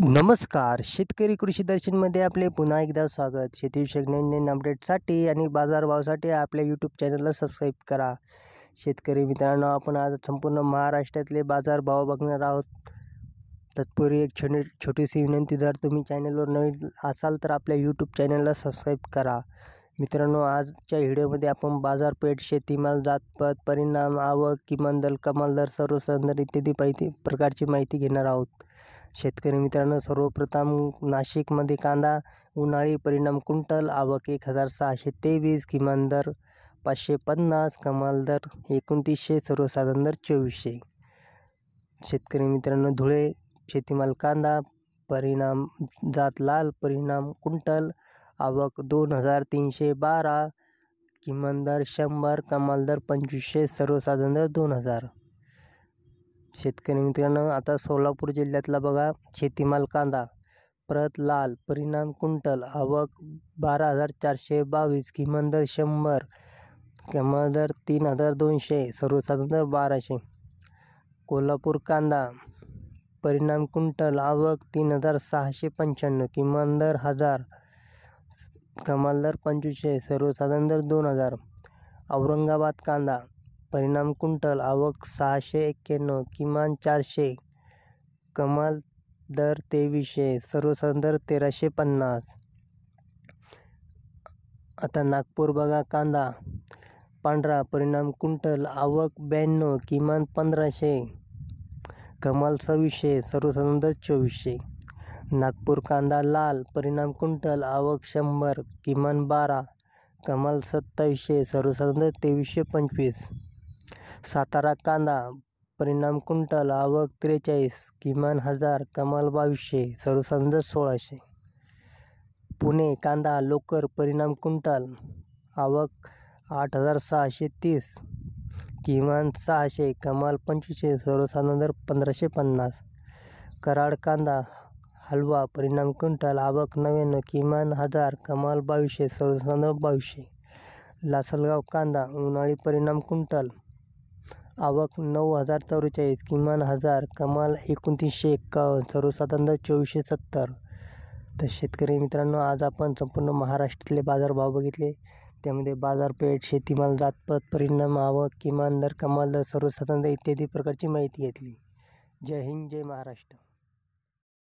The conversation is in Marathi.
नमस्कार शेतकरी कृषी दर्शनमध्ये आपले पुन्हा एकदा स्वागत शेतीविषयक नवीन अपडेटसाठी आणि बाजारभावासाठी आपल्या यूट्यूब चॅनलला सबस्क्राईब करा शेतकरी मित्रांनो आपण आज संपूर्ण महाराष्ट्रातले बाजारभाव बघणार आहोत तत्पूर्वी एक छोटी छोटीशी विनंती जर तुम्ही चॅनलवर नवीन असाल तर आपल्या यूट्यूब चॅनलला सबस्क्राईब करा मित्रांनो आजच्या व्हिडिओमध्ये आपण बाजारपेठ शेतीमाल जातपत परिणाम आवक किमान दर कमाल दर इत्यादी माहिती प्रकारची माहिती घेणार आहोत शेतकरी मित्रांनो सर्वप्रथम नाशिकमध्ये कांदा उन्हाळी परिणाम कुंटल आवक एक हजार सहाशे तेवीस किमान दर पाचशे पन्नास कमाल दर एकोणतीसशे सर्वसाधारण दर चोवीसशे शेतकरी मित्रांनो धुळे शेतीमाल कांदा परिणाम जात लाल परिणाम कुंटल आवक दोन हजार तीनशे बारा किमान दर शंभर कमाल दर पंचवीसशे सर्वसाधारण दर दोन हजार शेतकरी मित्रांनो आता सोलापूर जिल्ह्यातला बघा शेतीमाल कांदा प्रत लाल परिणाम कुंटल आवक बारा हजार चारशे बावीस किमान दर शंभर किमान दर तीन हजार दोनशे सर्वसाधारण दर बाराशे कोल्हापूर कांदा परिणाम कुंटल आवक तीन हजार सहाशे पंच्याण्णव किमान दर हजार कमाल दर पंचवीसशे सर्वसाधारण दर दोन हजार औरंगाबाद कांदा परिणाम कुंटल आवक सहाशे एक्क्याण्णव किमान चारशे कमाल दर तेवीसशे सर्वसाधारण दर तेराशे पन्नास आता नागपूर बघा कांदा पांढरा परिणाम कुंटल आवक ब्याण्णव किमान पंधराशे कमाल सव्वीसशे सर्वसाधारण दर चोवीसशे नागपूर कांदा लाल परिणाम कुंटल आवक शंभर किमान बारा कमाल सत्तावीसशे सर्वसाधारण तेवीसशे पंचवीस सातारा कांदा परिणाम कुंटल आवक त्रेचाळीस किमान हजार कमाल बावीसशे सरोसंद सोळाशे पुणे कांदा लोकर परिणाम कुंटल आवक आठ हजार सहाशे तीस किमान सहाशे कमाल पंचवीसशे दर पंधराशे पन्नास कराड कांदा हलवा परिणाम कुंटल आवक नव्याण्णव किमान हजार कमाल बावीसशे सरोसंद बावीसशे लासलगाव कांदा उन्हाळी परिणाम कुंटल आवक नऊ हजार चौवेचाळीस किमान हजार कमाल एकोणतीसशे एक्कावन्न सर्वसाधारण चोवीसशे सत्तर तर शेतकरी मित्रांनो आज आपण संपूर्ण महाराष्ट्रातले बाजारभाव बघितले त्यामध्ये बाजारपेठ शेतीमाल जातपत परिणाम आवक किमान दर कमाल दर सर्वसाधारण इत्यादी प्रकारची माहिती घेतली जय हिंद जय महाराष्ट्र